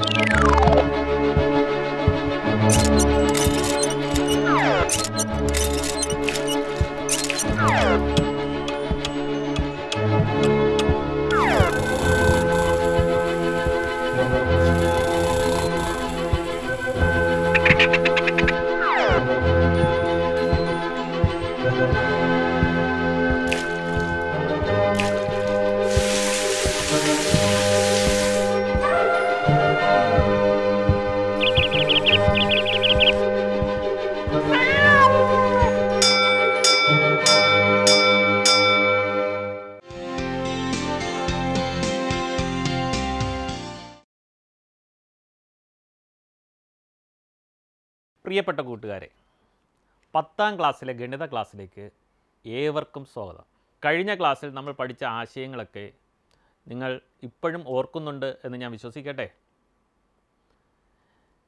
Música പ്രിയപ്പെട്ട കൂട്ടുകാരെ പത്താം ക്ലാസ്സിലെ ഗണിത ക്ലാസ്സിലേക്ക് ഏവർക്കും സ്വാഗതം കഴിഞ്ഞ ക്ലാസ്സിൽ നമ്മൾ പഠിച്ച ആശയങ്ങളൊക്കെ നിങ്ങൾ ഇപ്പോഴും ഓർക്കുന്നുണ്ട് എന്ന് ഞാൻ വിശ്വസിക്കട്ടെ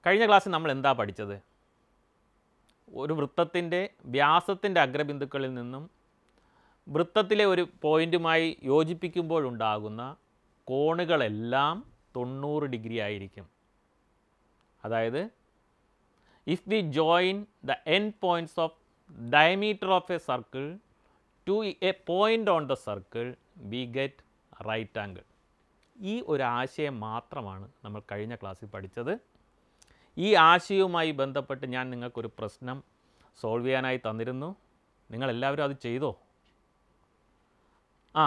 കഴിഞ്ഞ ക്ലാസ്സിൽ നമ്മൾ എന്താ പഠിച്ചത് ഒരു വൃത്തത്തിൻ്റെ വ്യാസത്തിൻ്റെ അഗ്രബിന്ദുക്കളിൽ നിന്നും വൃത്തത്തിലെ ഒരു പോയിൻറ്റുമായി യോജിപ്പിക്കുമ്പോഴുണ്ടാകുന്ന കോണുകളെല്ലാം തൊണ്ണൂറ് ഡിഗ്രി ആയിരിക്കും അതായത് if we join the end points of diameter of a circle to a point on the circle, we get right angle. ഈ ഒരു ആശയം മാത്രമാണ് നമ്മൾ കഴിഞ്ഞ ക്ലാസ്സിൽ പഠിച്ചത് ഈ ആശയവുമായി ബന്ധപ്പെട്ട് ഞാൻ നിങ്ങൾക്കൊരു പ്രശ്നം സോൾവ് ചെയ്യാനായി തന്നിരുന്നു നിങ്ങളെല്ലാവരും അത് ചെയ്തോ ആ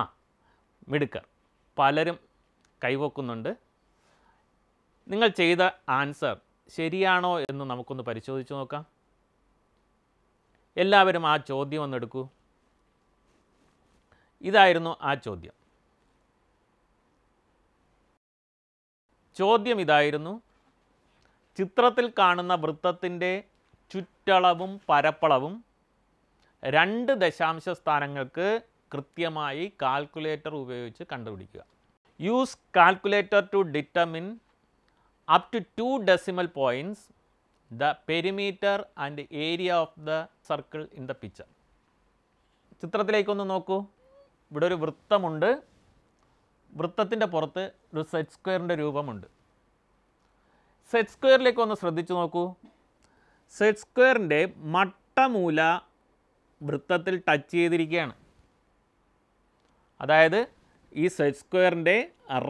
മിടുക്കർ പലരും കൈവക്കുന്നുണ്ട് നിങ്ങൾ ചെയ്ത ആൻസർ ശരിയാണോ എന്ന് നമുക്കൊന്ന് പരിശോധിച്ച് നോക്കാം എല്ലാവരും ആ ചോദ്യം ഒന്നെടുക്കൂ ഇതായിരുന്നു ആ ചോദ്യം ചോദ്യം ഇതായിരുന്നു ചിത്രത്തിൽ കാണുന്ന വൃത്തത്തിൻ്റെ ചുറ്റളവും പരപ്പളവും രണ്ട് ദശാംശ സ്ഥാനങ്ങൾക്ക് കൃത്യമായി കാൽക്കുലേറ്റർ ഉപയോഗിച്ച് കണ്ടുപിടിക്കുക use calculator to determine up to 2 decimal points the perimeter and area of the circle in the picture. ചിത്രത്തിലേക്കൊന്ന് നോക്കൂ ഇവിടെ ഒരു വൃത്തമുണ്ട് വൃത്തത്തിൻ്റെ പുറത്ത് ഒരു സെറ്റ് സ്ക്വയറിൻ്റെ രൂപമുണ്ട് സെറ്റ് സ്ക്വയറിലേക്ക് ഒന്ന് ശ്രദ്ധിച്ചു നോക്കൂ സെറ്റ് സ്ക്വയറിൻ്റെ മട്ടമൂല വൃത്തത്തിൽ ടച്ച് ചെയ്തിരിക്കുകയാണ് അതായത് ഈ സെറ്റ് സ്ക്വയറിൻ്റെ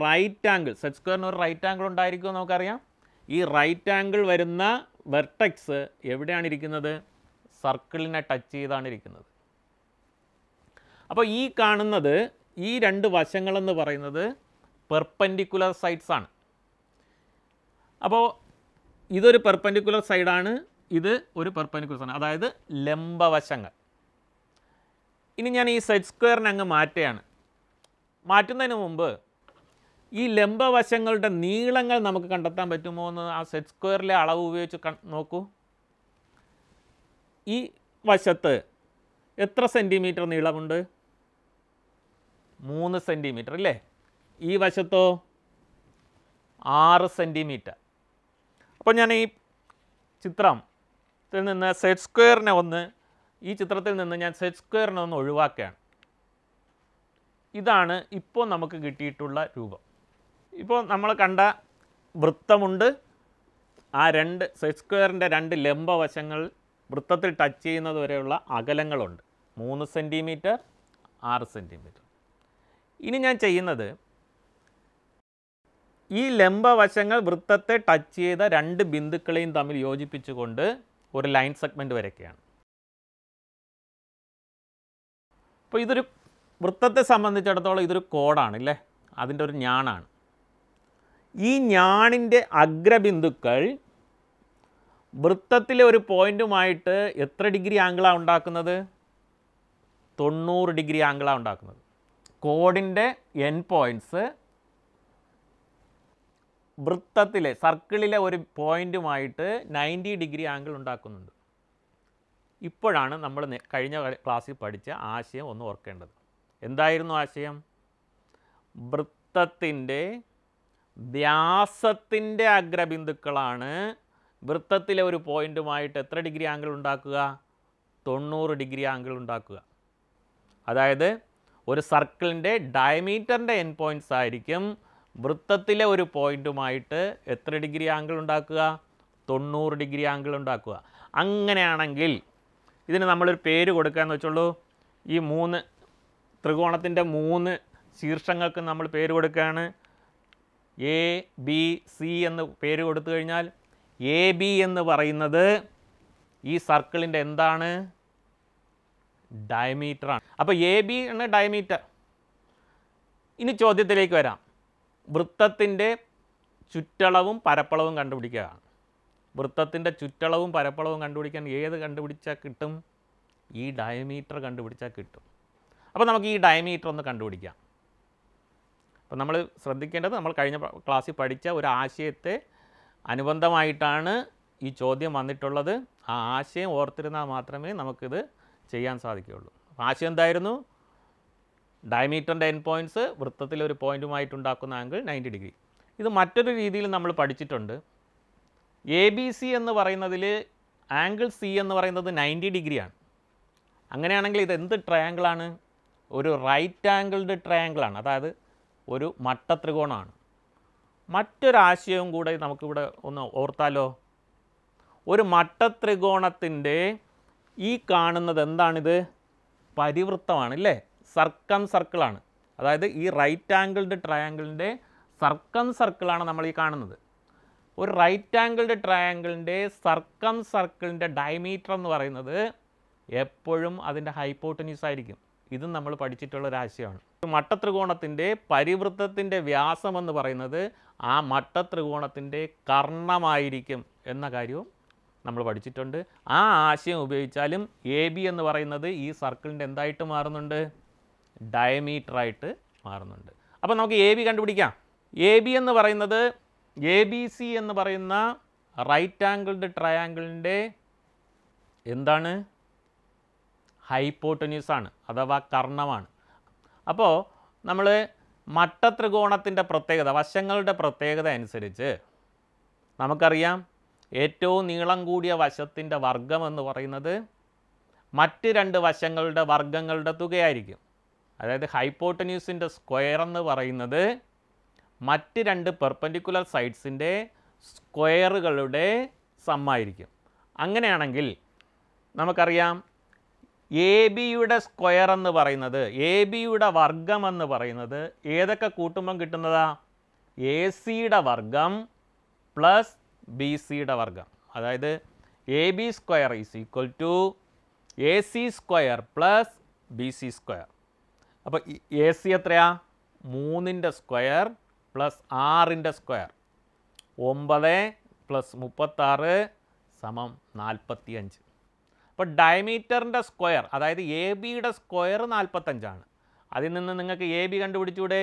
റൈറ്റ് ആംഗിൾ സെറ്റ് സ്ക്വയറിന് ഒരു റൈറ്റ് ആംഗിൾ ഉണ്ടായിരിക്കുമെന്ന് നമുക്കറിയാം ഈ റൈറ്റ് ആംഗിൾ വരുന്ന വെർട്ടക്സ് എവിടെയാണ് ഇരിക്കുന്നത് സർക്കിളിനെ ടച്ച് ചെയ്താണ് ഇരിക്കുന്നത് അപ്പോൾ ഈ കാണുന്നത് ഈ രണ്ട് വശങ്ങളെന്ന് പറയുന്നത് പെർപ്പൻഡിക്കുലർ സൈഡ്സ് ആണ് അപ്പോൾ ഇതൊരു പെർപ്പൻഡിക്കുലർ സൈഡാണ് ഇത് ഒരു പെർപ്പൻഡിക്കുലർ സൈഡ് അതായത് ലംബവശങ്ങൾ ഇനി ഞാൻ ഈ സെറ്റ് സ്ക്വയറിനെ അങ്ങ് മാറ്റുകയാണ് മാറ്റുന്നതിന് മുമ്പ് ഈ ലംബവശങ്ങളുടെ നീളങ്ങൾ നമുക്ക് കണ്ടെത്താൻ പറ്റുമോ എന്ന് ആ സെറ്റ് സ്ക്വയറിലെ അളവ് ഉപയോഗിച്ച് നോക്കൂ ഈ വശത്ത് എത്ര സെൻറ്റിമീറ്റർ നീളമുണ്ട് മൂന്ന് സെൻറ്റിമീറ്റർ അല്ലേ ഈ വശത്തോ ആറ് സെൻറ്റിമീറ്റർ അപ്പോൾ ഞാൻ ഈ ചിത്രത്തിൽ നിന്ന് സെറ്റ് സ്ക്വയറിനെ ഒന്ന് ഈ ചിത്രത്തിൽ നിന്ന് ഞാൻ സെറ്റ് സ്ക്വയറിനെ ഒന്ന് ഒഴിവാക്കുകയാണ് ഇതാണ് ഇപ്പോൾ നമുക്ക് കിട്ടിയിട്ടുള്ള രൂപം ഇപ്പോൾ നമ്മൾ കണ്ട വൃത്തമുണ്ട് ആ രണ്ട് സ്ക്വയറിൻ്റെ രണ്ട് ലംബവശങ്ങൾ വൃത്തത്തിൽ ടച്ച് ചെയ്യുന്നത് വരെയുള്ള അകലങ്ങളുണ്ട് മൂന്ന് സെൻറ്റിമീറ്റർ ആറ് സെൻറ്റിമീറ്റർ ഇനി ഞാൻ ചെയ്യുന്നത് ഈ ലംബവശങ്ങൾ വൃത്തത്തെ ടച്ച് ചെയ്ത രണ്ട് ബിന്ദുക്കളെയും തമ്മിൽ യോജിപ്പിച്ചുകൊണ്ട് ഒരു ലൈൻ സെഗ്മെൻറ്റ് വരയ്ക്കുകയാണ് അപ്പോൾ ഇതൊരു വൃത്തത്തെ സംബന്ധിച്ചിടത്തോളം ഇതൊരു കോഡാണ് ഇല്ലേ അതിൻ്റെ ഒരു ഞാണാണ് ഈ ഞാണിൻ്റെ അഗ്രബിന്ദുക്കൾ വൃത്തത്തിലെ ഒരു പോയിൻറ്റുമായിട്ട് എത്ര ഡിഗ്രി ആംഗിളാണ് ഉണ്ടാക്കുന്നത് തൊണ്ണൂറ് ഡിഗ്രി ആംഗിളാണ് ഉണ്ടാക്കുന്നത് കോഡിൻ്റെ എൻ പോയിൻറ്റ്സ് വൃത്തത്തിലെ സർക്കിളിലെ ഒരു പോയിൻറ്റുമായിട്ട് നയൻറ്റി ഡിഗ്രി ആംഗിൾ ഉണ്ടാക്കുന്നുണ്ട് ഇപ്പോഴാണ് നമ്മൾ കഴിഞ്ഞ ക്ലാസ്സിൽ പഠിച്ച ആശയം ഒന്ന് ഓർക്കേണ്ടത് എന്തായിരുന്നു ആശയം വൃത്തത്തിൻ്റെ വ്യാസത്തിൻ്റെ അഗ്രബിന്ദുക്കളാണ് വൃത്തത്തിലെ ഒരു പോയിൻറ്റുമായിട്ട് എത്ര ഡിഗ്രി ആംഗിൾ ഉണ്ടാക്കുക തൊണ്ണൂറ് ഡിഗ്രി ആംഗിൾ ഉണ്ടാക്കുക അതായത് ഒരു സർക്കിളിൻ്റെ ഡയമീറ്ററിൻ്റെ എൻ പോയിൻറ്റ്സ് ആയിരിക്കും വൃത്തത്തിലെ ഒരു പോയിൻറ്റുമായിട്ട് എത്ര ഡിഗ്രി ആംഗിൾ ഉണ്ടാക്കുക തൊണ്ണൂറ് ഡിഗ്രി ആംഗിൾ ഉണ്ടാക്കുക അങ്ങനെയാണെങ്കിൽ ഇതിന് നമ്മളൊരു പേര് കൊടുക്കുക എന്ന് വെച്ചുള്ളൂ ഈ മൂന്ന് ത്രികോണത്തിൻ്റെ മൂന്ന് ശീർഷങ്ങൾക്ക് നമ്മൾ പേര് കൊടുക്കുകയാണ് എ ബി സി എന്ന് പേര് കൊടുത്തു കഴിഞ്ഞാൽ എ ബി എന്ന് പറയുന്നത് ഈ സർക്കിളിൻ്റെ എന്താണ് ഡയമീറ്ററാണ് അപ്പോൾ എ ബി ആണ് ഡയമീറ്റർ ഇനി ചോദ്യത്തിലേക്ക് വരാം വൃത്തത്തിൻ്റെ ചുറ്റളവും പരപ്പളവും കണ്ടുപിടിക്കുകയാണ് വൃത്തത്തിൻ്റെ ചുറ്റളവും പരപ്പളവും കണ്ടുപിടിക്കാൻ ഏത് കണ്ടുപിടിച്ചാൽ കിട്ടും ഈ ഡയമീറ്റർ കണ്ടുപിടിച്ചാൽ കിട്ടും അപ്പോൾ നമുക്ക് ഈ ഡയമീറ്റർ ഒന്ന് കണ്ടുപിടിക്കാം അപ്പോൾ നമ്മൾ ശ്രദ്ധിക്കേണ്ടത് നമ്മൾ കഴിഞ്ഞ ക്ലാസ്സിൽ പഠിച്ച ഒരു ആശയത്തെ അനുബന്ധമായിട്ടാണ് ഈ ചോദ്യം വന്നിട്ടുള്ളത് ആ ആശയം ഓർത്തിരുന്നാൽ മാത്രമേ നമുക്കിത് ചെയ്യാൻ സാധിക്കുകയുള്ളൂ ആശയം എന്തായിരുന്നു ഡയമീറ്ററിൻ്റെ എൻ പോയിൻറ്റ്സ് വൃത്തത്തിൽ ഒരു പോയിൻറ്റുമായിട്ടുണ്ടാക്കുന്ന ആംഗിൾ നയൻറ്റി ഡിഗ്രി ഇത് മറ്റൊരു രീതിയിൽ നമ്മൾ പഠിച്ചിട്ടുണ്ട് എ ബി സി എന്ന് പറയുന്നതിൽ ആംഗിൾ സി എന്ന് പറയുന്നത് നയൻറ്റി ഡിഗ്രിയാണ് അങ്ങനെയാണെങ്കിൽ ഇത് എന്ത് ട്രയാങ്കിളാണ് ഒരു റൈറ്റ് ആംഗിൾഡ് ട്രയാങ്കിളാണ് അതായത് ഒരു മട്ട ത്രികോണമാണ് മറ്റൊരാശയവും കൂടെ നമുക്കിവിടെ ഒന്ന് ഓർത്താലോ ഒരു മട്ട ത്രികോണത്തിൻ്റെ ഈ കാണുന്നത് എന്താണിത് പരിവൃത്തമാണ് ഇല്ലേ സർക്കം സർക്കിളാണ് അതായത് ഈ റൈറ്റ് ആംഗിൾഡ് ട്രയാങ്കിളിൻ്റെ സർക്കം സർക്കിളാണ് നമ്മൾ ഈ കാണുന്നത് ഒരു റൈറ്റ് ആംഗിൾഡ് ട്രയാങ്കിളിൻ്റെ സർക്കം സർക്കിളിൻ്റെ ഡയമീറ്റർ എന്ന് പറയുന്നത് എപ്പോഴും അതിൻ്റെ ഹൈപ്പോട്ടനീസ് ആയിരിക്കും ഇതും നമ്മൾ പഠിച്ചിട്ടുള്ള ഒരാശയമാണ് മട്ടത്രികോണത്തിൻ്റെ പരിവൃത്തത്തിൻ്റെ വ്യാസം എന്ന് പറയുന്നത് ആ മട്ടത്രികോണത്തിൻ്റെ കർണമായിരിക്കും എന്ന കാര്യവും നമ്മൾ പഠിച്ചിട്ടുണ്ട് ആ ആശയം ഉപയോഗിച്ചാലും എ ബി എന്ന് പറയുന്നത് ഈ സർക്കിളിൻ്റെ എന്തായിട്ട് മാറുന്നുണ്ട് ഡയമീറ്ററായിട്ട് മാറുന്നുണ്ട് അപ്പോൾ നമുക്ക് എ ബി കണ്ടുപിടിക്കാം എ ബി എന്ന് പറയുന്നത് എ ബി സി എന്ന് പറയുന്ന റൈറ്റ് ആംഗിൾഡ് ട്രയാങ്കിളിൻ്റെ എന്താണ് ആണ് അഥവാ കർണമാണ് അപ്പോൾ നമ്മൾ മട്ടത്രികോണത്തിൻ്റെ പ്രത്യേകത വശങ്ങളുടെ പ്രത്യേകത അനുസരിച്ച് നമുക്കറിയാം ഏറ്റവും നീളം കൂടിയ വശത്തിൻ്റെ വർഗം എന്ന് പറയുന്നത് മറ്റ് രണ്ട് വശങ്ങളുടെ വർഗങ്ങളുടെ തുകയായിരിക്കും അതായത് ഹൈപ്പോട്ടന്യൂസിൻ്റെ സ്ക്വയർ എന്ന് പറയുന്നത് മറ്റ് രണ്ട് പെർപ്പൻഡിക്കുലർ സൈഡ്സിൻ്റെ സ്ക്വയറുകളുടെ സമ്മായിരിക്കും അങ്ങനെയാണെങ്കിൽ നമുക്കറിയാം എ ബിയുടെ സ്ക്വയർ എന്ന് പറയുന്നത് എ ബിയുടെ വർഗം എന്ന് പറയുന്നത് ഏതൊക്കെ കൂട്ടുമ്പം കിട്ടുന്നതാ എ സിയുടെ വർഗം പ്ലസ് ബി സിയുടെ വർഗം അതായത് A B square is equal to A C square plus B C square അപ്പോൾ എ സി എത്രയാ മൂന്നിൻ്റെ സ്ക്വയർ പ്ലസ് ആറിൻ്റെ സ്ക്വയർ ഒമ്പത് പ്ലസ് മുപ്പത്താറ് സമം നാൽപ്പത്തി അഞ്ച് അപ്പോൾ ഡയമീറ്ററിൻ്റെ സ്ക്വയർ അതായത് എ ബിയുടെ സ്ക്വയർ നാൽപ്പത്തഞ്ചാണ് അതിൽ നിന്ന് നിങ്ങൾക്ക് എ ബി കണ്ടുപിടിച്ചൂടെ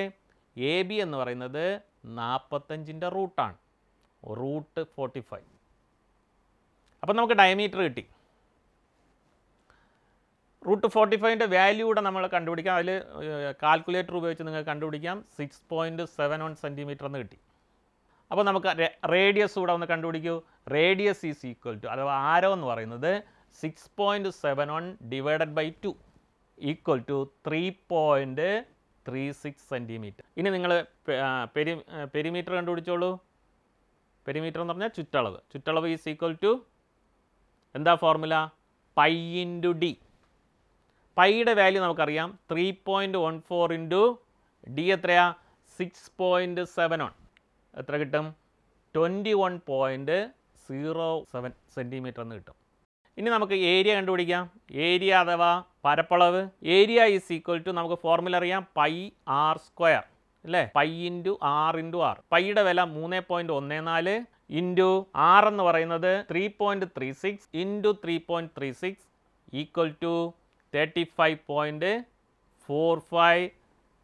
എ ബി എന്ന് പറയുന്നത് നാൽപ്പത്തഞ്ചിൻ്റെ റൂട്ടാണ് റൂട്ട് ഫോർട്ടി ഫൈവ് അപ്പം നമുക്ക് ഡയമീറ്റർ കിട്ടി റൂട്ട് ഫോർട്ടി ഫൈവിൻ്റെ വാല്യൂ കൂടെ നമ്മൾ കണ്ടുപിടിക്കാം അതിൽ കാൽക്കുലേറ്റർ ഉപയോഗിച്ച് നിങ്ങൾക്ക് കണ്ടുപിടിക്കാം six point seven one centimetre എന്ന് കിട്ടി അപ്പോൾ നമുക്ക് റേഡിയസ് കൂടെ ഒന്ന് കണ്ടുപിടിക്കൂ റേഡിയസ് ഈസ് ഈക്വൽ ടു അഥവാ ആരോ എന്ന് പറയുന്നത് 6.71 divided by 2 equal to three point three six centimetre ഇനി നിങ്ങൾ പെരി പെരിമീറ്റർ കണ്ടുപിടിച്ചോളൂ പെരിമീറ്റർ എന്ന് പറഞ്ഞാൽ ചുറ്റളവ് ചുറ്റളവ് ഈസ് ഈക്വൽ ടു എന്താ ഫോർമുല പൈ ഇൻറ്റു ഡി പൈയുടെ വാല്യൂ നമുക്കറിയാം three point one four into D എത്രയാ സിക്സ് പോയിൻറ്റ് സെവൻ വൺ എത്ര കിട്ടും twenty one point zero seven centimetre എന്ന് കിട്ടും ഇനി നമുക്ക് ഏരിയ കണ്ടുപിടിക്കാം ഏരിയ അഥവാ പരപ്പളവ് ഏരിയ ഈസ് ഈക്വൽ ടു നമുക്ക് ഫോർമുല അറിയാം പൈ ആർ സ്ക്വയർ അല്ലേ pi into R into R പൈയുടെ വില മൂന്ന് പോയിൻറ്റ് ഒന്ന് നാല് ഇൻറ്റു ആർ എന്ന് പറയുന്നത് three point three six into three point three six equal to thirty five point four five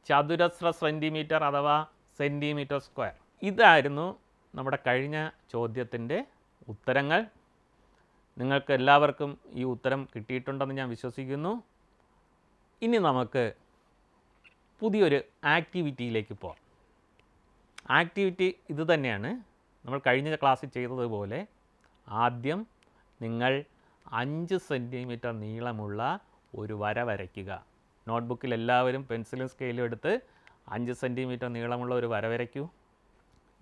ചതുരശ്ര സെൻറ്റിമീറ്റർ അഥവാ സെൻറ്റിമീറ്റർ സ്ക്വയർ ഇതായിരുന്നു നമ്മുടെ കഴിഞ്ഞ ചോദ്യത്തിൻ്റെ ഉത്തരങ്ങൾ നിങ്ങൾക്ക് എല്ലാവർക്കും ഈ ഉത്തരം കിട്ടിയിട്ടുണ്ടെന്ന് ഞാൻ വിശ്വസിക്കുന്നു ഇനി നമുക്ക് പുതിയൊരു ആക്ടിവിറ്റിയിലേക്ക് പോകാം ആക്ടിവിറ്റി ഇത് തന്നെയാണ് നമ്മൾ കഴിഞ്ഞ ക്ലാസ്സിൽ ചെയ്തതുപോലെ ആദ്യം നിങ്ങൾ അഞ്ച് സെൻറ്റിമീറ്റർ നീളമുള്ള ഒരു വര വരയ്ക്കുക നോട്ട്ബുക്കിൽ എല്ലാവരും പെൻസിലും സ്കെയിലും എടുത്ത് അഞ്ച് സെൻറ്റിമീറ്റർ നീളമുള്ള ഒരു വര വരയ്ക്കൂ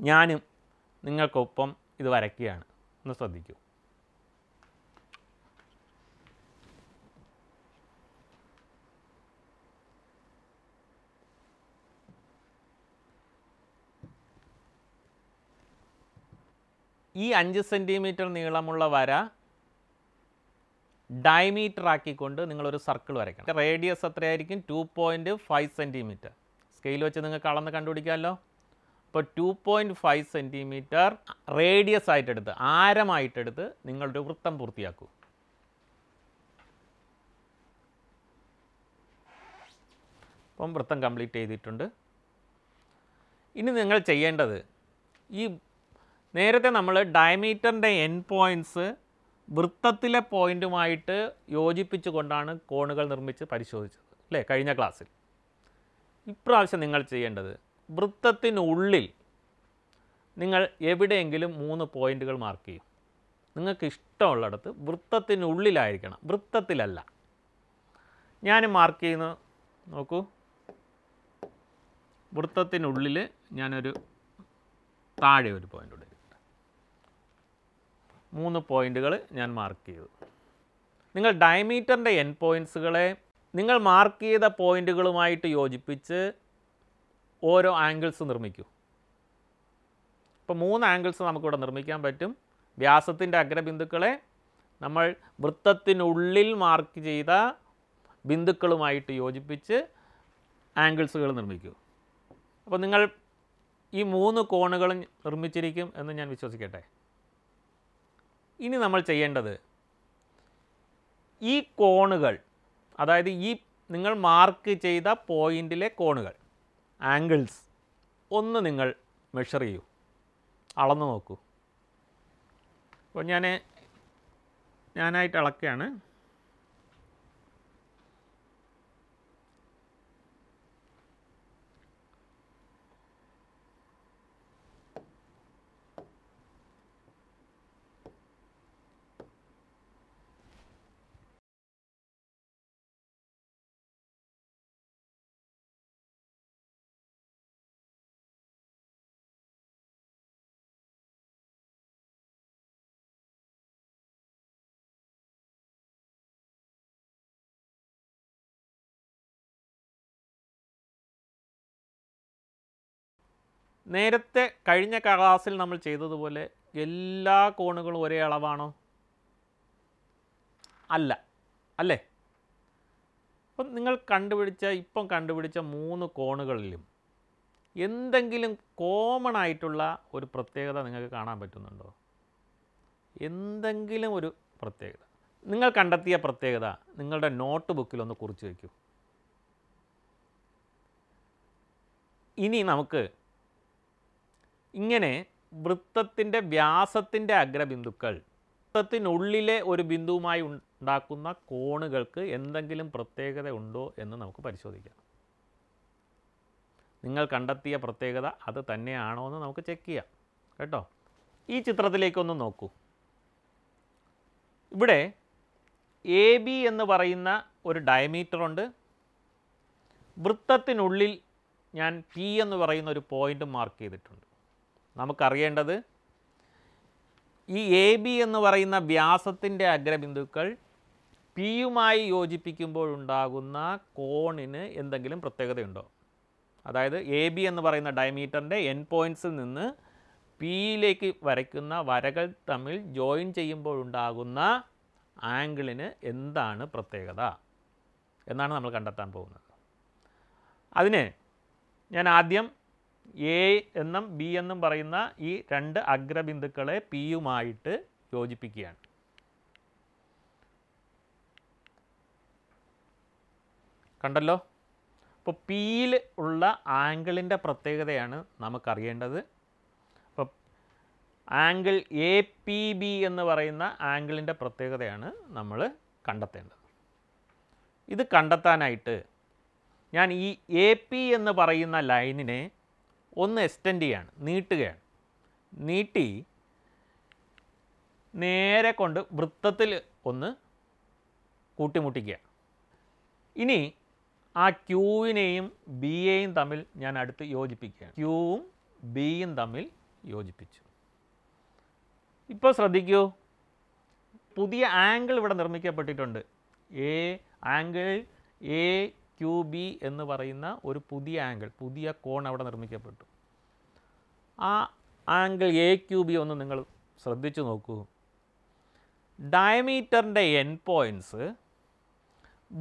ഞാനും നിങ്ങൾക്കൊപ്പം ഇത് വരയ്ക്കുകയാണ് ഒന്ന് ശ്രദ്ധിക്കൂ ഈ അഞ്ച് സെൻറ്റിമീറ്റർ നീളമുള്ള വര ഡയമീറ്റർ ആക്കിക്കൊണ്ട് നിങ്ങളൊരു സർക്കിൾ വരയ്ക്കണം റേഡിയസ് എത്രയായിരിക്കും two point five centimetre scale വെച്ച് നിങ്ങൾക്ക് അളന്ന് കണ്ടുപിടിക്കാമല്ലോ അപ്പോൾ two point five centimetre radius ആയിട്ടെടുത്ത് ആരമായിട്ടെടുത്ത് നിങ്ങളുടെ വൃത്തം പൂർത്തിയാക്കൂ അപ്പം വൃത്തം കംപ്ലീറ്റ് ചെയ്തിട്ടുണ്ട് ഇനി നിങ്ങൾ ചെയ്യേണ്ടത് ഈ നേരത്തെ നമ്മൾ ഡയമീറ്ററിൻ്റെ എൻ പോയിൻറ്റ്സ് വൃത്തത്തിലെ പോയിൻറ്റുമായിട്ട് യോജിപ്പിച്ചുകൊണ്ടാണ് കോണുകൾ നിർമ്മിച്ച് പരിശോധിച്ചത് അല്ലേ കഴിഞ്ഞ ക്ലാസ്സിൽ ഇപ്രാവശ്യം നിങ്ങൾ ചെയ്യേണ്ടത് വൃത്തത്തിനുള്ളിൽ നിങ്ങൾ എവിടെയെങ്കിലും മൂന്ന് പോയിൻറ്റുകൾ മാർക്ക് ചെയ്യും നിങ്ങൾക്ക് ഇഷ്ടമുള്ളിടത്ത് വൃത്തത്തിനുള്ളിലായിരിക്കണം വൃത്തത്തിലല്ല ഞാൻ മാർക്ക് ചെയ്യുന്നത് നോക്കൂ വൃത്തത്തിനുള്ളിൽ ഞാനൊരു താഴെ ഒരു പോയിൻ്റ് മൂന്ന് പോയിന്റുകൾ ഞാൻ മാർക്ക് ചെയ്തു നിങ്ങൾ ഡയമീറ്ററിൻ്റെ എൻ പോയിൻസുകളെ നിങ്ങൾ മാർക്ക് ചെയ്ത പോയിൻറ്റുകളുമായിട്ട് യോജിപ്പിച്ച് ഓരോ ആംഗിൾസ് നിർമ്മിക്കൂ ഇപ്പോൾ മൂന്ന് ആംഗിൾസ് നമുക്കിവിടെ നിർമ്മിക്കാൻ പറ്റും വ്യാസത്തിൻ്റെ അഗ്രബിന്ദുക്കളെ നമ്മൾ വൃത്തത്തിനുള്ളിൽ മാർക്ക് ചെയ്ത ബിന്ദുക്കളുമായിട്ട് യോജിപ്പിച്ച് ആംഗിൾസുകൾ നിർമ്മിക്കൂ അപ്പോൾ നിങ്ങൾ ഈ മൂന്ന് കോണുകളും നിർമ്മിച്ചിരിക്കും എന്ന് ഞാൻ വിശ്വസിക്കട്ടെ ഇനി നമ്മൾ ചെയ്യേണ്ടത് ഈ കോണുകൾ അതായത് ഈ നിങ്ങൾ മാർക്ക് ചെയ്ത പോയിൻറ്റിലെ കോണുകൾ ആംഗിൾസ് ഒന്ന് നിങ്ങൾ മെഷർ ചെയ്യൂ അളന്ന് നോക്കൂ അപ്പോൾ ഞാൻ ഞാനായിട്ട് അളക്കുകയാണ് നേരത്തെ കഴിഞ്ഞ ക്ലാസ്സിൽ നമ്മൾ ചെയ്തതുപോലെ എല്ലാ കോണുകളും ഒരേ അളവാണോ അല്ല അല്ലേ അപ്പം നിങ്ങൾ കണ്ടുപിടിച്ച ഇപ്പം കണ്ടുപിടിച്ച മൂന്ന് കോണുകളിലും എന്തെങ്കിലും കോമൺ ആയിട്ടുള്ള ഒരു പ്രത്യേകത നിങ്ങൾക്ക് കാണാൻ പറ്റുന്നുണ്ടോ എന്തെങ്കിലും ഒരു പ്രത്യേകത നിങ്ങൾ കണ്ടെത്തിയ പ്രത്യേകത നിങ്ങളുടെ നോട്ട് ബുക്കിലൊന്ന് കുറിച്ച് വയ്ക്കൂ ഇനി നമുക്ക് ഇങ്ങനെ വൃത്തത്തിൻ്റെ വ്യാസത്തിൻ്റെ അഗ്രബിന്ദുക്കൾ വൃത്തത്തിനുള്ളിലെ ഒരു ബിന്ദുവുമായി ഉണ്ടാക്കുന്ന കോണുകൾക്ക് എന്തെങ്കിലും പ്രത്യേകത ഉണ്ടോ എന്ന് നമുക്ക് പരിശോധിക്കാം നിങ്ങൾ കണ്ടെത്തിയ പ്രത്യേകത അത് തന്നെയാണോ എന്ന് നമുക്ക് ചെക്ക് ചെയ്യാം കേട്ടോ ഈ ചിത്രത്തിലേക്കൊന്ന് നോക്കൂ ഇവിടെ എ ബി എന്ന് പറയുന്ന ഒരു ഡയമീറ്റർ ഉണ്ട് വൃത്തത്തിനുള്ളിൽ ഞാൻ പി എന്ന് പറയുന്ന ഒരു പോയിൻ്റ് മാർക്ക് ചെയ്തിട്ടുണ്ട് നമുക്കറിയേണ്ടത് ഈ എ ബി എന്ന് പറയുന്ന വ്യാസത്തിൻ്റെ അഗ്രബിന്ദുക്കൾ പിയുമായി യോജിപ്പിക്കുമ്പോഴുണ്ടാകുന്ന കോണിന് എന്തെങ്കിലും പ്രത്യേകതയുണ്ടോ അതായത് എ ബി എന്ന് പറയുന്ന ഡയമീറ്ററിൻ്റെ എൻ പോയിൻറ്റ്സിൽ നിന്ന് പിയിലേക്ക് വരയ്ക്കുന്ന വരകൾ തമ്മിൽ ജോയിൻ ചെയ്യുമ്പോഴുണ്ടാകുന്ന ആംഗിളിന് എന്താണ് പ്രത്യേകത എന്നാണ് നമ്മൾ കണ്ടെത്താൻ പോകുന്നത് അതിന് ഞാൻ ആദ്യം എ എന്നും ബി എന്നും പറയുന്ന ഈ രണ്ട് അഗ്രബിന്ദുക്കളെ പിയുമായിട്ട് യോജിപ്പിക്കുകയാണ് കണ്ടല്ലോ അപ്പോൾ പിയിൽ ഉള്ള ആംഗിളിൻ്റെ പ്രത്യേകതയാണ് നമുക്കറിയേണ്ടത് അപ്പോൾ ആംഗിൾ എ പി ബി എന്ന് പറയുന്ന ആംഗിളിൻ്റെ പ്രത്യേകതയാണ് നമ്മൾ കണ്ടെത്തേണ്ടത് ഇത് കണ്ടെത്താനായിട്ട് ഞാൻ ഈ എ പി എന്ന് പറയുന്ന ലൈനിനെ ഒന്ന് എക്സ്റ്റെൻഡ് ചെയ്യാണ് നീട്ടുകയാണ് നീട്ടി നേരെ കൊണ്ട് വൃത്തത്തിൽ ഒന്ന് കൂട്ടിമുട്ടിക്കുക ഇനി ആ ക്യൂവിനെയും ബി എയും തമ്മിൽ ഞാൻ അടുത്ത് യോജിപ്പിക്കുകയാണ് ക്യൂവും ബിയും തമ്മിൽ യോജിപ്പിച്ചു ഇപ്പോൾ ശ്രദ്ധിക്കൂ പുതിയ ആംഗിൾ ഇവിടെ നിർമ്മിക്കപ്പെട്ടിട്ടുണ്ട് A angle A Q B എന്ന് പറയുന്ന ഒരു പുതിയ ആംഗിൾ പുതിയ കോൺ അവിടെ നിർമ്മിക്കപ്പെട്ടു ആ ആംഗിൾ എ ക്യൂ ബി ഒന്ന് നിങ്ങൾ ശ്രദ്ധിച്ചു നോക്കൂ ഡയമീറ്ററിൻ്റെ എൻ പോയിൻറ്റ്സ്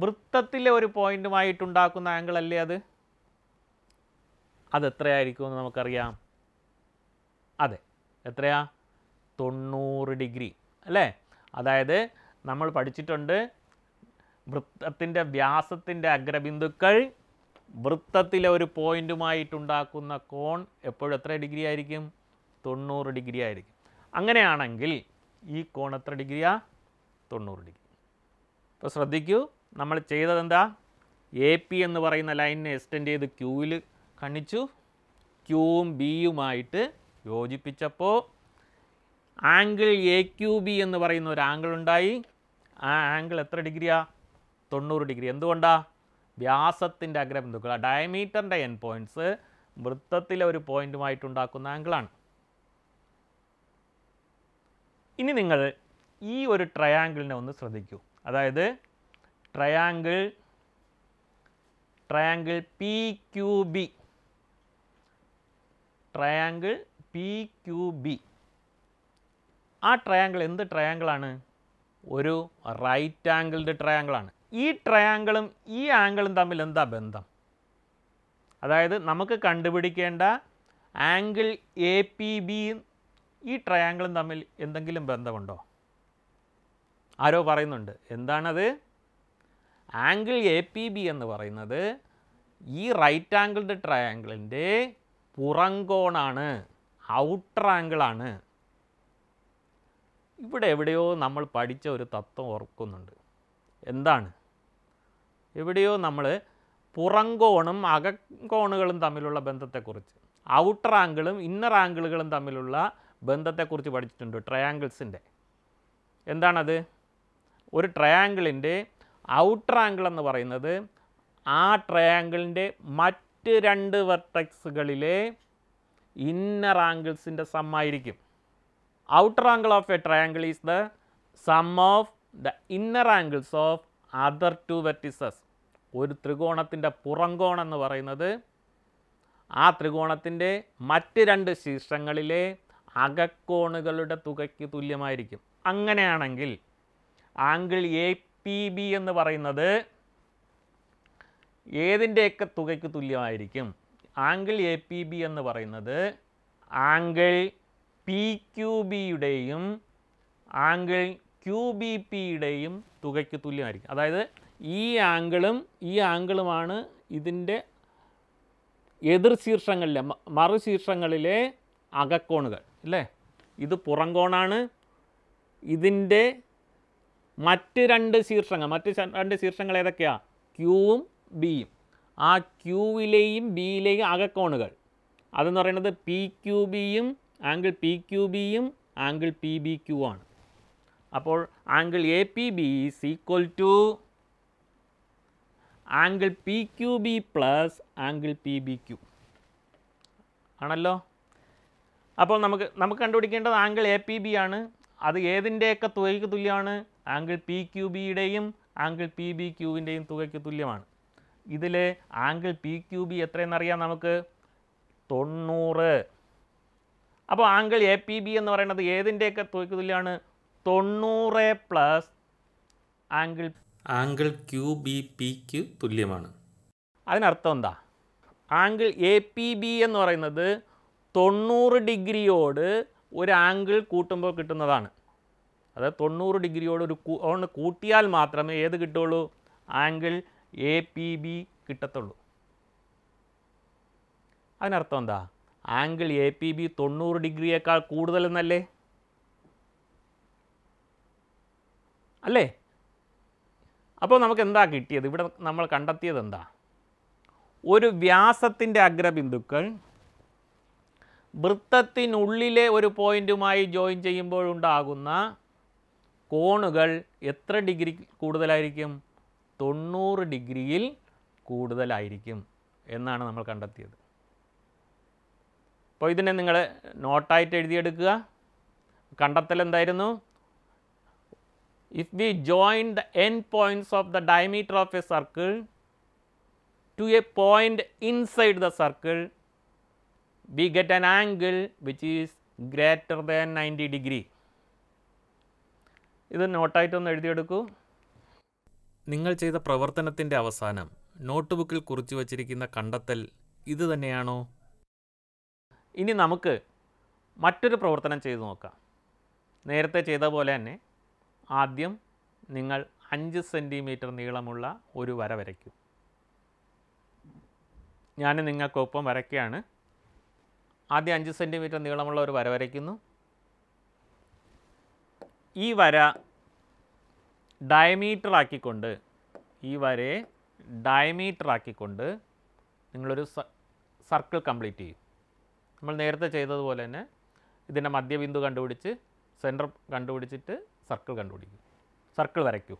വൃത്തത്തിലെ ഒരു പോയിൻറ്റുമായിട്ടുണ്ടാക്കുന്ന ആംഗിൾ അല്ലേ അത് അത് എത്രയായിരിക്കുമെന്ന് നമുക്കറിയാം അതെ എത്രയാ തൊണ്ണൂറ് ഡിഗ്രി അല്ലേ അതായത് നമ്മൾ പഠിച്ചിട്ടുണ്ട് വൃത്തത്തിൻ്റെ വ്യാസത്തിൻ്റെ അഗ്രബിന്ദുക്കൾ വൃത്തത്തിലെ ഒരു പോയിൻറ്റുമായിട്ടുണ്ടാക്കുന്ന കോൺ എപ്പോഴും എത്ര ഡിഗ്രി ആയിരിക്കും തൊണ്ണൂറ് ഡിഗ്രി ആയിരിക്കും അങ്ങനെയാണെങ്കിൽ ഈ കോൺ എത്ര ഡിഗ്രിയാ തൊണ്ണൂറ് ഡിഗ്രി ഇപ്പോൾ ശ്രദ്ധിക്കൂ നമ്മൾ എന്താ എ പി എന്ന് പറയുന്ന ലൈനിനെ എക്സ്റ്റെൻഡ് ചെയ്ത് ക്യൂവിൽ കണിച്ചു ക്യൂവും ബിയുമായിട്ട് യോജിപ്പിച്ചപ്പോൾ ആംഗിൾ എ ക്യു ബി എന്ന് പറയുന്ന ഒരു ആംഗിൾ ഉണ്ടായി ആ ആംഗിൾ എത്ര ഡിഗ്രിയാണ് തൊണ്ണൂറ് ഡിഗ്രി എന്തുകൊണ്ടാണ് വ്യാസത്തിൻ്റെ അഗ്രബിന്ദുക്കൾ ഡയമീറ്ററിൻ്റെ എൻ പോയിൻറ്റ്സ് വൃത്തത്തിലെ ഒരു പോയിൻറ്റുമായിട്ടുണ്ടാക്കുന്ന ആംഗിളാണ് ഇനി നിങ്ങൾ ഈ ഒരു ട്രയാങ്കിളിനെ ഒന്ന് ശ്രദ്ധിക്കൂ അതായത് triangle triangle P Q B triangle P Q B ആ ട്രയാങ്കിൾ എന്ത് ട്രയാങ്കിളാണ് ഒരു റൈറ്റ് ആംഗിൾഡ് ട്രയാങ്കിളാണ് ഈ ട്രയാങ്കിളും ഈ ആംഗിളും തമ്മിൽ എന്താ ബന്ധം അതായത് നമുക്ക് കണ്ടുപിടിക്കേണ്ട ആംഗിൾ എ പി ബിയും ഈ ട്രയാങ്കിളും തമ്മിൽ എന്തെങ്കിലും ബന്ധമുണ്ടോ ആരോ പറയുന്നുണ്ട് എന്താണത് ആംഗിൾ എ പി ബി എന്ന് പറയുന്നത് ഈ റൈറ്റ് ആംഗിൾഡ് ട്രയാങ്കിളിൻ്റെ പുറങ്കോണാണ് ഔട്ടർ ആംഗിളാണ് ഇവിടെ എവിടെയോ നമ്മൾ പഠിച്ച ഒരു തത്വം ഓർക്കുന്നുണ്ട് എന്താണ് എവിടെയോ നമ്മൾ പുറംകോണും അകക്കോണുകളും തമ്മിലുള്ള ബന്ധത്തെക്കുറിച്ച് ഔട്ടർ ആംഗിളും ഇന്നർ ആംഗിളുകളും തമ്മിലുള്ള ബന്ധത്തെക്കുറിച്ച് പഠിച്ചിട്ടുണ്ട് ട്രയാങ്കിൾസിൻ്റെ എന്താണത് ഒരു ട്രയാങ്കിളിൻ്റെ ഔട്ടർ ആംഗിൾ എന്ന് പറയുന്നത് ആ ട്രയാങ്കിളിൻ്റെ മറ്റ് രണ്ട് വെർട്ടക്സുകളിലെ ഇന്നർ ആംഗിൾസിൻ്റെ സമ്മായിരിക്കും outer angle of a triangle is the sum of the inner angles of other two vertices ഒരു ത്രികോണത്തിൻ്റെ പുറംകോണം എന്ന് പറയുന്നത് ആ ത്രികോണത്തിൻ്റെ മറ്റ് രണ്ട് ശീർഷങ്ങളിലെ അകക്കോണുകളുടെ തുകയ്ക്ക് തുല്യമായിരിക്കും അങ്ങനെയാണെങ്കിൽ ആംഗിൾ എ പി ബി എന്ന് പറയുന്നത് ഏതിൻ്റെയൊക്കെ തുകയ്ക്ക് തുല്യമായിരിക്കും ആംഗിൾ എ പി ബി എന്ന് പറയുന്നത് ആംഗിൾ പി ക്യു ബിയുടെയും ആംഗിൾ ക്യു ബി പിയുടെയും തുകയ്ക്ക് തുല്യമായിരിക്കും അതായത് ഈ ആംഗിളും ഈ ആംഗിളുമാണ് ഇതിൻ്റെ എതിർ ശീർഷങ്ങളിലെ മറുശീർഷങ്ങളിലെ അകക്കോണുകൾ അല്ലേ ഇത് പുറംകോണാണ് ഇതിൻ്റെ മറ്റ് രണ്ട് ശീർഷങ്ങൾ മറ്റ് രണ്ട് ശീർഷങ്ങൾ ഏതൊക്കെയാണ് ക്യൂവും ബിയും ആ ക്യൂവിലെയും ബിയിലെയും അകക്കോണുകൾ അതെന്ന് പറയുന്നത് പി ക്യു ബിയും ആംഗിൾ പി ക്യു ബിയും ആംഗിൾ പി ബി ക്യു ആണ് അപ്പോൾ angle A P B is equal to angle P Q B plus angle P B Q ആണല്ലോ അപ്പോൾ നമുക്ക് നമുക്ക് കണ്ടുപിടിക്കേണ്ടത് ആംഗിൾ എ പി ബി ആണ് അത് ഏതിൻ്റെയൊക്കെ തുകയ്ക്ക് തുല്യമാണ് ആംഗിൾ പി ക്യു ബിയുടെയും ആംഗിൾ പി ബി ക്യുവിൻ്റെയും തുകയ്ക്ക് തുല്യമാണ് ഇതിൽ ആംഗിൾ പി ക്യു ബി എത്രയെന്നറിയാം നമുക്ക് തൊണ്ണൂറ് അപ്പോൾ ആംഗിൾ എ പി ബി എന്ന് പറയുന്നത് ഏതിൻ്റെയൊക്കെ തുകയ്ക്ക് തുല്യമാണ് തൊണ്ണൂറ് plus angle angle Q B പിക്ക് തുല്യമാണ് അതിനർത്ഥം എന്താ ആംഗിൾ എ പി ബി എന്ന് പറയുന്നത് തൊണ്ണൂറ് ഡിഗ്രിയോട് ഒരു ആംഗിൾ കൂട്ടുമ്പോൾ കിട്ടുന്നതാണ് അത് തൊണ്ണൂറ് ഡിഗ്രിയോട് ഒരു ഒന്ന് കൂട്ടിയാൽ മാത്രമേ ഏത് കിട്ടുള്ളൂ ആംഗിൾ എ പി ബി കിട്ടത്തുള്ളൂ അതിനർത്ഥം എന്താ ആംഗിൾ എ പി ബി തൊണ്ണൂറ് ഡിഗ്രിയേക്കാൾ കൂടുതലെന്നല്ലേ അല്ലേ അപ്പോൾ നമുക്ക് എന്താ കിട്ടിയത് ഇവിടെ നമ്മൾ കണ്ടെത്തിയത് എന്താ ഒരു വ്യാസത്തിൻ്റെ അഗ്രബിന്ദുക്കൾ വൃത്തത്തിനുള്ളിലെ ഒരു പോയിൻറ്റുമായി ജോയിൻ ചെയ്യുമ്പോഴുണ്ടാകുന്ന കോണുകൾ എത്ര ഡിഗ്രി കൂടുതലായിരിക്കും തൊണ്ണൂറ് ഡിഗ്രിയിൽ കൂടുതലായിരിക്കും എന്നാണ് നമ്മൾ കണ്ടെത്തിയത് അപ്പോൾ ഇതിനെ നിങ്ങൾ നോട്ടായിട്ട് എഴുതിയെടുക്കുക കണ്ടെത്തൽ എന്തായിരുന്നു if we join the end points of the diameter of a circle to a point inside the circle, we get an angle which is greater than 90 degree. ഇത് നോട്ടായിട്ടൊന്ന് എഴുതിയെടുക്കൂ നിങ്ങൾ ചെയ്ത പ്രവർത്തനത്തിൻ്റെ അവസാനം നോട്ട് ബുക്കിൽ കുറിച്ചു വച്ചിരിക്കുന്ന കണ്ടെത്തൽ ഇത് തന്നെയാണോ ഇനി നമുക്ക് മറ്റൊരു പ്രവർത്തനം ചെയ്തു നോക്കാം നേരത്തെ ചെയ്ത പോലെ തന്നെ ആദ്യം നിങ്ങൾ അഞ്ച് സെൻറ്റിമീറ്റർ നീളമുള്ള ഒരു വര വരയ്ക്കും ഞാൻ നിങ്ങൾക്കൊപ്പം വരയ്ക്കുകയാണ് ആദ്യം അഞ്ച് സെൻറ്റിമീറ്റർ നീളമുള്ള ഒരു വര വരയ്ക്കുന്നു ഈ വര ഡയമീറ്റർ ഈ വരയെ ഡയമീറ്റർ ആക്കിക്കൊണ്ട് നിങ്ങളൊരു സർക്കിൾ കംപ്ലീറ്റ് ചെയ്യും നമ്മൾ നേരത്തെ ചെയ്തതുപോലെ തന്നെ ഇതിൻ്റെ മധ്യബിന്ദു കണ്ടുപിടിച്ച് സെൻറ്റർ കണ്ടുപിടിച്ചിട്ട് സർക്കിൾ കണ്ടുപിടിക്കും സർക്കിൾ വരയ്ക്കൂ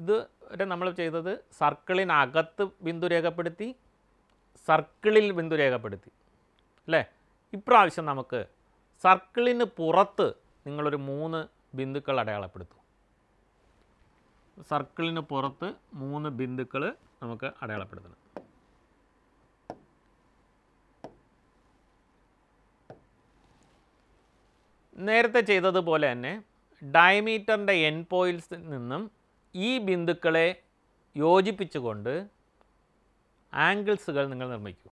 ഇത് വരെ നമ്മൾ ചെയ്തത് സർക്കിളിനകത്ത് ബിന്ദു രേഖപ്പെടുത്തി സർക്കിളിൽ ബിന്ദു രേഖപ്പെടുത്തി അല്ലേ ഇപ്രാവശ്യം നമുക്ക് സർക്കിളിന് പുറത്ത് നിങ്ങളൊരു മൂന്ന് ബിന്ദുക്കൾ അടയാളപ്പെടുത്തും സർക്കിളിന് പുറത്ത് മൂന്ന് ബിന്ദുക്കൾ നമുക്ക് അടയാളപ്പെടുത്തണം നേരത്തെ ചെയ്തതുപോലെ തന്നെ ഡയമീറ്ററിൻ്റെ എൻ പോയിൽസിൽ നിന്നും ഈ ബിന്ദുക്കളെ യോജിപ്പിച്ചുകൊണ്ട് ആംഗിൾസുകൾ നിങ്ങൾ നിർമ്മിക്കും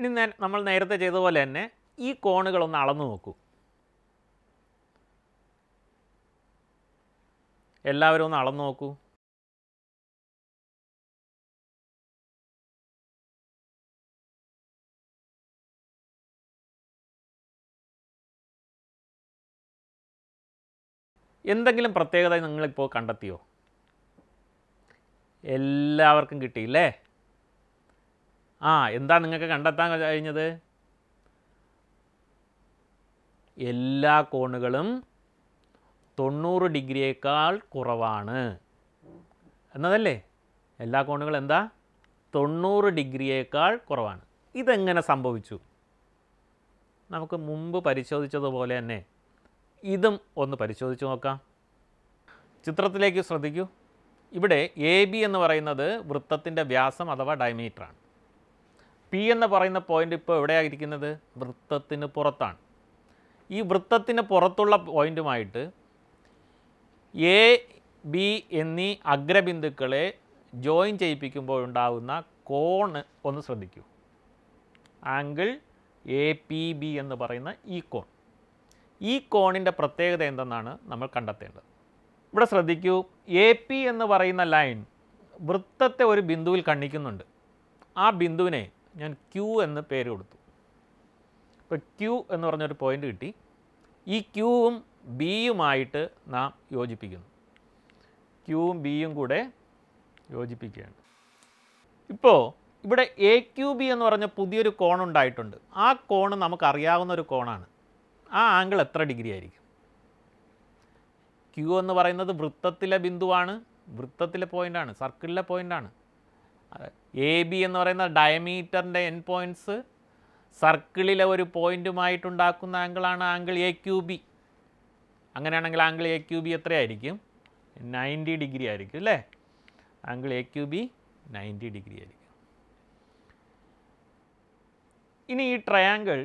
ഇനി നമ്മൾ നേരത്തെ ചെയ്തതുപോലെ തന്നെ ഈ കോണുകളൊന്ന് അളന്നു നോക്കൂ എല്ലാവരും ഒന്ന് അളന്നു നോക്കൂ എന്തെങ്കിലും പ്രത്യേകത നിങ്ങളിപ്പോൾ കണ്ടെത്തിയോ എല്ലാവർക്കും കിട്ടിയില്ലേ ആ എന്താ നിങ്ങൾക്ക് കണ്ടെത്താൻ കഴിഞ്ഞത് എല്ലാ കോണുകളും തൊണ്ണൂറ് ഡിഗ്രിയേക്കാൾ കുറവാണ് എന്നതല്ലേ എല്ലാ കോണുകളും എന്താ തൊണ്ണൂറ് ഡിഗ്രിയേക്കാൾ കുറവാണ് ഇതെങ്ങനെ സംഭവിച്ചു നമുക്ക് മുമ്പ് പരിശോധിച്ചതുപോലെ തന്നെ ഇതും ഒന്ന് പരിശോധിച്ച് നോക്കാം ചിത്രത്തിലേക്ക് ശ്രദ്ധിക്കൂ ഇവിടെ എ ബി എന്ന് പറയുന്നത് വൃത്തത്തിൻ്റെ വ്യാസം അഥവാ ഡയമീറ്ററാണ് പി എന്ന് പറയുന്ന പോയിൻ്റ് ഇപ്പോൾ എവിടെയായിരിക്കുന്നത് വൃത്തത്തിന് പുറത്താണ് ഈ വൃത്തത്തിന് പുറത്തുള്ള പോയിൻറ്റുമായിട്ട് എ ബി എന്നീ അഗ്രബിന്ദുക്കളെ ജോയിൻ ചെയ്യിപ്പിക്കുമ്പോൾ ഉണ്ടാകുന്ന കോണ് ഒന്ന് ശ്രദ്ധിക്കൂ ആംഗിൾ എ പി ബി എന്ന് പറയുന്ന ഈ കോൺ ഈ കോണിൻ്റെ പ്രത്യേകത എന്തെന്നാണ് നമ്മൾ കണ്ടെത്തേണ്ടത് ഇവിടെ ശ്രദ്ധിക്കൂ എ പി എന്ന് പറയുന്ന ലൈൻ വൃത്തത്തെ ഒരു ബിന്ദുവിൽ കണ്ണിക്കുന്നുണ്ട് ആ ബിന്ദുവിനെ ഞാൻ ക്യൂ എന്ന് പേര് കൊടുത്തു ഇപ്പോൾ ക്യൂ എന്ന് പറഞ്ഞൊരു പോയിൻ്റ് കിട്ടി ഈ ക്യൂവും ബിയുമായിട്ട് നാം യോജിപ്പിക്കുന്നു ക്യൂവും ബിയും കൂടെ യോജിപ്പിക്കുകയാണ് ഇപ്പോൾ ഇവിടെ എ ക്യൂ ബി എന്ന് പറഞ്ഞ പുതിയൊരു കോൺ ഉണ്ടായിട്ടുണ്ട് ആ കോൺ നമുക്കറിയാവുന്ന ഒരു കോണാണ് ആ ആംഗിൾ എത്ര ഡിഗ്രി ആയിരിക്കും ക്യൂ എന്ന് പറയുന്നത് വൃത്തത്തിലെ ബിന്ദുവാണ് വൃത്തത്തിലെ പോയിൻ്റാണ് സർക്കിളിലെ പോയിൻ്റാണ് എ ബി എന്ന് പറയുന്ന ഡയമീറ്ററിൻ്റെ എൻ പോയിൻറ്റ്സ് സർക്കിളിലെ ഒരു പോയിൻറ്റുമായിട്ടുണ്ടാക്കുന്ന ആംഗിളാണ് ആംഗിൾ എ ക്യൂ ബി അങ്ങനെയാണെങ്കിൽ ആംഗിൾ എ ക്യൂ ബി എത്രയായിരിക്കും നയൻറ്റി ഡിഗ്രി ആയിരിക്കും അല്ലേ angle A Q B ninety degree ആയിരിക്കും ഇനി ഈ ട്രയാങ്കിൾ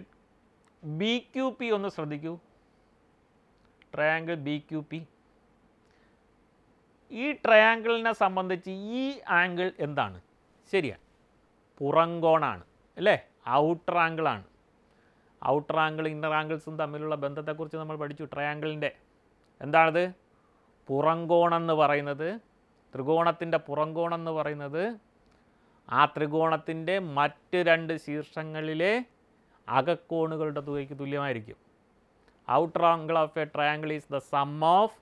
ബി ക്യു പി ഒന്ന് ശ്രദ്ധിക്കൂ ട്രയാങ്കിൾ ബി ക്യു പി ഈ ട്രയാങ്കിളിനെ സംബന്ധിച്ച് ഈ ആംഗിൾ എന്താണ് ശരിയാണ് പുറങ്കോണാണ് അല്ലേ ഔട്ടർ ആംഗിളാണ് ഔട്ടർ ആംഗിൾ ഇന്നർ ആംഗിൾസും തമ്മിലുള്ള ബന്ധത്തെക്കുറിച്ച് നമ്മൾ പഠിച്ചു ട്രയാങ്കിളിൻ്റെ എന്താണത് പുറങ്കോണെന്ന് പറയുന്നത് ത്രികോണത്തിൻ്റെ പുറങ്കോണെന്ന് പറയുന്നത് ആ ത്രികോണത്തിൻ്റെ മറ്റ് രണ്ട് ശീർഷങ്ങളിലെ അകക്കോണുകളുടെ തുകയ്ക്ക് തുല്യമായിരിക്കും outer angle of a triangle is the sum of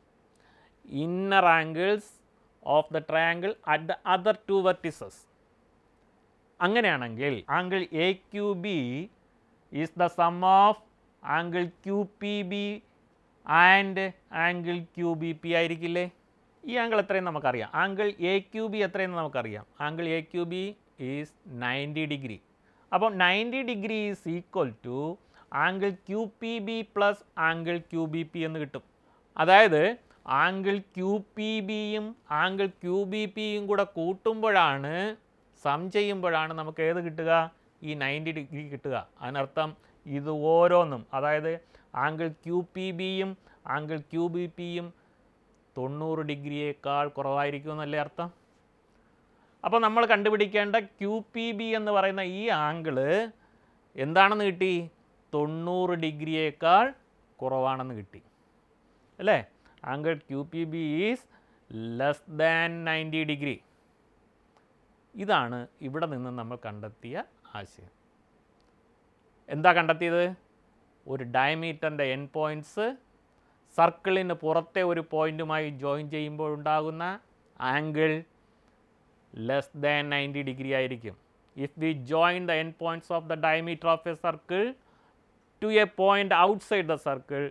inner angles of the triangle at the other two vertices അങ്ങനെയാണെങ്കിൽ angle A Q B is the sum of angle Q P B and angle Q B P ആയിരിക്കില്ലേ ഈ ആംഗിൾ എത്രയും നമുക്കറിയാം angle A Q B എത്രയെന്ന് നമുക്കറിയാം angle A Q B is ninety degree അപ്പം ninety degree is equal to angle Q P B plus angle Q B P എന്ന് കിട്ടും അതായത് ആംഗിൾ ക്യു പി ബിയും ആംഗിൾ ക്യു ബി പിയും കൂടെ കൂട്ടുമ്പോഴാണ് some ചെയ്യുമ്പോഴാണ് നമുക്ക് ഏത് കിട്ടുക ഈ നയൻറ്റി ഡിഗ്രി കിട്ടുക അതിനർത്ഥം ഇത് ഓരോന്നും അതായത് ആംഗിൾ ക്യു പി ബിയും ആംഗിൾ ക്യു ബി പിയും തൊണ്ണൂറ് ഡിഗ്രിയേക്കാൾ കുറവായിരിക്കും എന്നല്ലേ അർത്ഥം അപ്പോൾ നമ്മൾ കണ്ടുപിടിക്കേണ്ട ക്യു പി ബി എന്ന് പറയുന്ന ഈ ആംഗിള് എന്താണെന്ന് കിട്ടി തൊണ്ണൂറ് ഡിഗ്രിയേക്കാൾ കുറവാണെന്ന് കിട്ടി അല്ലേ angle Q P B is less than ninety degree ഇതാണ് ഇവിടെ നിന്ന് നമ്മൾ കണ്ടെത്തിയ ആശയം എന്താ കണ്ടെത്തിയത് ഒരു ഡയമീറ്ററിൻ്റെ എൻ പോയിൻറ്റ്സ് സർക്കിളിന് പുറത്തെ ഒരു പോയിൻറ്റുമായി ജോയിൻ ചെയ്യുമ്പോൾ ഉണ്ടാകുന്ന ആംഗിൾ less than 90 degree ആയിരിക്കും. If we join the end points of the diameter of a circle to a point outside the circle,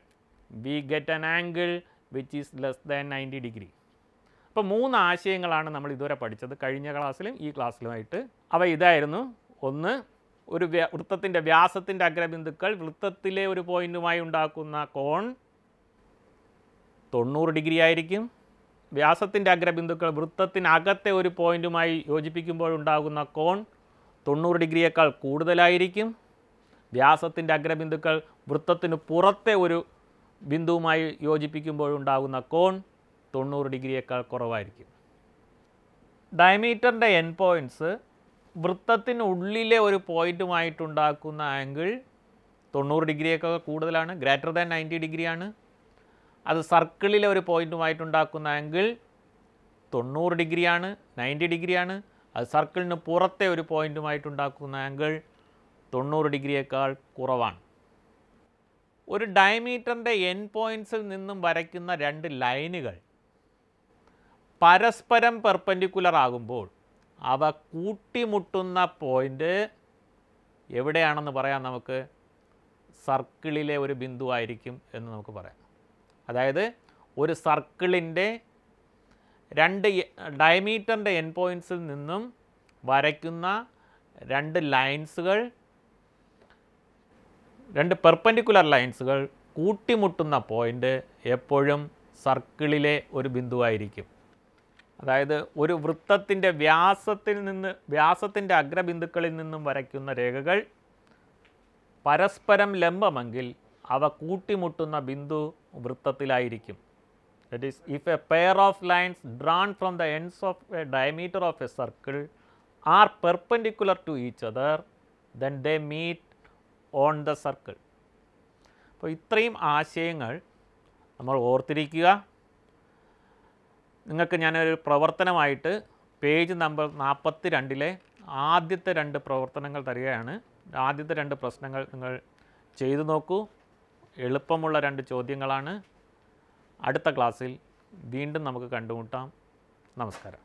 we get an angle which is less than 90 degree. അപ്പോൾ മൂന്ന് ആശയങ്ങളാണ് നമ്മൾ ഇതുവരെ പഠിച്ചത് കഴിഞ്ഞ ക്ലാസ്സിലും ഈ ക്ലാസ്സിലുമായിട്ട് അവ ഇതായിരുന്നു ഒന്ന് ഒരു വൃത്തത്തിൻ്റെ വ്യാസത്തിൻ്റെ അഗ്രബിന്ദുക്കൾ വൃത്തത്തിലെ ഒരു പോയിൻറ്റുമായി ഉണ്ടാക്കുന്ന കോൺ തൊണ്ണൂറ് ഡിഗ്രി ആയിരിക്കും വ്യാസത്തിൻ്റെ അഗ്രബിന്ദുക്കൾ വൃത്തത്തിനകത്തെ ഒരു പോയിൻറ്റുമായി ഉണ്ടാകുന്ന കോൺ തൊണ്ണൂറ് ഡിഗ്രിയേക്കാൾ കൂടുതലായിരിക്കും വ്യാസത്തിൻ്റെ അഗ്രബിന്ദുക്കൾ വൃത്തത്തിന് പുറത്തെ ഒരു ബിന്ദുവുമായി യോജിപ്പിക്കുമ്പോഴുണ്ടാകുന്ന കോൺ തൊണ്ണൂറ് ഡിഗ്രിയേക്കാൾ കുറവായിരിക്കും ഡയമീറ്ററിൻ്റെ എൻ പോയിൻറ്റ്സ് വൃത്തത്തിനുള്ളിലെ ഒരു പോയിൻറ്റുമായിട്ടുണ്ടാക്കുന്ന ആംഗിൾ തൊണ്ണൂറ് ഡിഗ്രിയേക്കാൾ കൂടുതലാണ് ഗ്രേറ്റർ ദാൻ നയൻറ്റി ഡിഗ്രിയാണ് അത് സർക്കിളിലെ ഒരു പോയിൻറ്റുമായിട്ടുണ്ടാക്കുന്ന ആംഗിൾ തൊണ്ണൂറ് ഡിഗ്രിയാണ് നയൻറ്റി ഡിഗ്രിയാണ് അത് സർക്കിളിന് പുറത്തെ ഒരു പോയിൻറ്റുമായിട്ടുണ്ടാക്കുന്ന ആംഗിൾ തൊണ്ണൂറ് ഡിഗ്രിയേക്കാൾ കുറവാണ് ഒരു ഡയമീറ്ററിൻ്റെ എൻ പോയിൻസിൽ നിന്നും വരയ്ക്കുന്ന രണ്ട് ലൈനുകൾ പരസ്പരം പെർപ്പൻഡിക്കുലർ ആകുമ്പോൾ അവ കൂട്ടിമുട്ടുന്ന പോയിൻ്റ് എവിടെയാണെന്ന് പറയാം നമുക്ക് സർക്കിളിലെ ഒരു ബിന്ദുവായിരിക്കും എന്ന് നമുക്ക് പറയാം അതായത് ഒരു സർക്കിളിൻ്റെ രണ്ട് ഡയമീറ്ററിൻ്റെ എൻ പോയിൻസിൽ നിന്നും വരയ്ക്കുന്ന രണ്ട് ലൈൻസുകൾ രണ്ട് പെർപ്പൻഡിക്കുലർ ലൈൻസുകൾ കൂട്ടിമുട്ടുന്ന പോയിൻ്റ് എപ്പോഴും സർക്കിളിലെ ഒരു ബിന്ദുവായിരിക്കും അതായത് ഒരു വൃത്തത്തിൻ്റെ വ്യാസത്തിൽ നിന്ന് വ്യാസത്തിൻ്റെ അഗ്രബിന്ദുക്കളിൽ നിന്നും വരയ്ക്കുന്ന രേഖകൾ പരസ്പരം ലംബമെങ്കിൽ അവ കൂട്ടിമുട്ടുന്ന ബിന്ദു വൃത്തത്തിലായിരിക്കും that is if a pair of lines drawn from the ends of a diameter of a circle are perpendicular to each other then they meet on the circle അപ്പോൾ ഇത്രയും ആശയങ്ങൾ നമ്മൾ ഓർത്തിരിക്കുക നിങ്ങൾക്ക് ഞാനൊരു പ്രവർത്തനമായിട്ട് പേജ് നമ്പർ നാൽപ്പത്തി രണ്ടിലെ ആദ്യത്തെ രണ്ട് പ്രവർത്തനങ്ങൾ തരികയാണ് ആദ്യത്തെ രണ്ട് പ്രശ്നങ്ങൾ നിങ്ങൾ ചെയ്തു നോക്കൂ എളുപ്പമുള്ള രണ്ട് ചോദ്യങ്ങളാണ് അടുത്ത ക്ലാസ്സിൽ വീണ്ടും നമുക്ക് കണ്ടുമുട്ടാം നമസ്കാരം